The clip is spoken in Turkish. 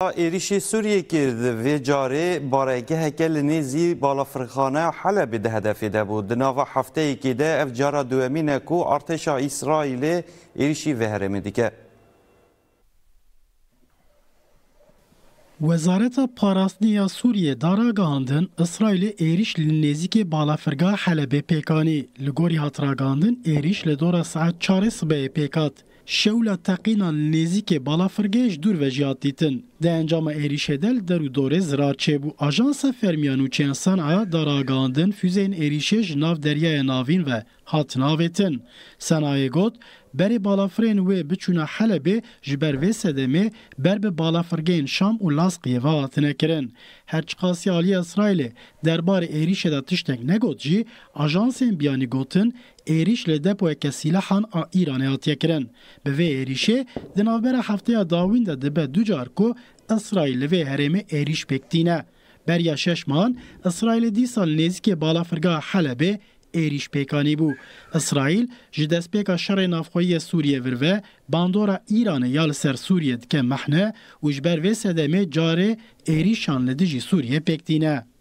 Êrişê Suriye girdi vê carê baregeheke li nêzî balafirxane Helebê de hedefê de bû. Di nava hefteyekê de ev cara duwemîn e ku artêşa İsraîlê êrişî vê herêmê dike. Wezareta Parastniya Sûriyê dara gandın. İsraîlê êriş nezike balafırga balafirga pekani. pêkanî. Li gorî hatira gihandin êriş li dora saet çarê sibeyê pêkat. Şewla teqînan nêzîkê balafirgê ji dûr ve jiyat dîtin. Де енçama êrişedel derûdorê ziraçê çebu Ajansa Fermiyan û Çensana'a daragandin füzeyên êrişê ji nav deryaya navîn ve hat navetin sanayi got, Beri balafren ve biçûna Helebê ji ber vê sedemê ber Şam û Lasqiyê ve hatine kirin. Her çiqasiya Aliya İsraîlê derbarê êrişê de tiştek negot jî ajansên biyanî gotin êriş li depoyeke sîlahan a Îranê hatiye kirin. Bi vê êrişê di navbera hefteya dibe du car اسرائیل و هرم ایریش پکتینه بریا شش مان اسرائیل دیسان نزیک بالا فرگا حلب ایریش پیکانی بو اسرائیل جدس پیکا شر نافخوی سوریه ورو باندورا ایران یال سر سوریه دکه محنه و جبر و سدمه جاره ایریشان لدجی سوریه پکتینه